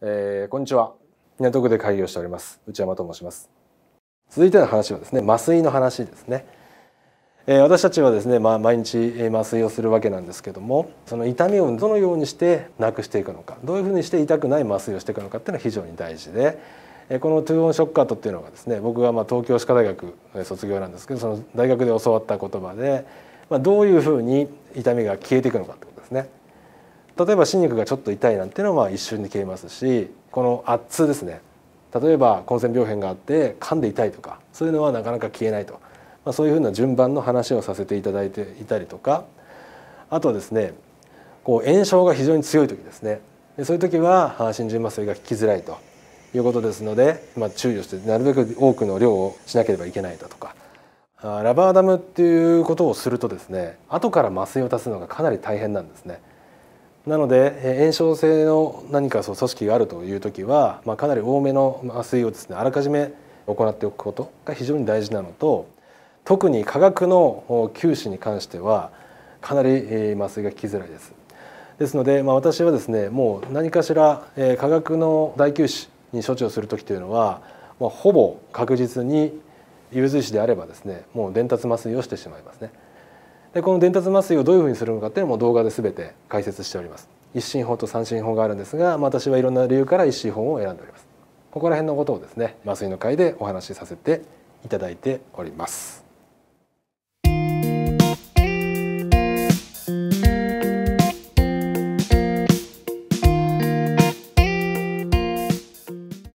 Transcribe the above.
えー、こんにちは港区で開業しております内山と申します続いての話はですね麻酔の話ですね、えー、私たちはですね、まあ、毎日麻酔をするわけなんですけどもその痛みをどのようにしてなくしていくのかどういうふうにして痛くない麻酔をしていくのかっていうのは非常に大事でこのトゥーオンショックアートっていうのがですね僕がまあ東京歯科大学卒業なんですけどその大学で教わった言葉で、まあ、どういうふうに痛みが消えていくのかってことですね。例えば歯肉がちょっと痛いなんていうのは一瞬で消えますしこの圧痛ですね例えば根線病変があって噛んで痛いとかそういうのはなかなか消えないと、まあ、そういうふうな順番の話をさせていただいていたりとかあとはですねこう炎症が非常に強い時ですねでそういう時は真潤麻酔が効きづらいということですので、まあ、注意をしてなるべく多くの量をしなければいけないだとかラバーダムっていうことをするとですね後から麻酔を足すのがかなり大変なんですね。なので炎症性の何かそう組織があるという時は、まあ、かなり多めの麻酔をですねあらかじめ行っておくことが非常に大事なのと特に化学の吸収に関してはかなり麻酔が効きづらいです。ですので、まあ、私はですねもう何かしら化学の大休止に処置をする時というのは、まあ、ほぼ確実に融通師であればですねもう伝達麻酔をしてしまいますね。でこの伝達麻酔をどういうふうにするのかっていうのも動画で全て解説しております一進法と三進法があるんですが、まあ、私はいろんな理由から一進法を選んでおりますここら辺のことをですね麻酔の回でお話しさせていただいております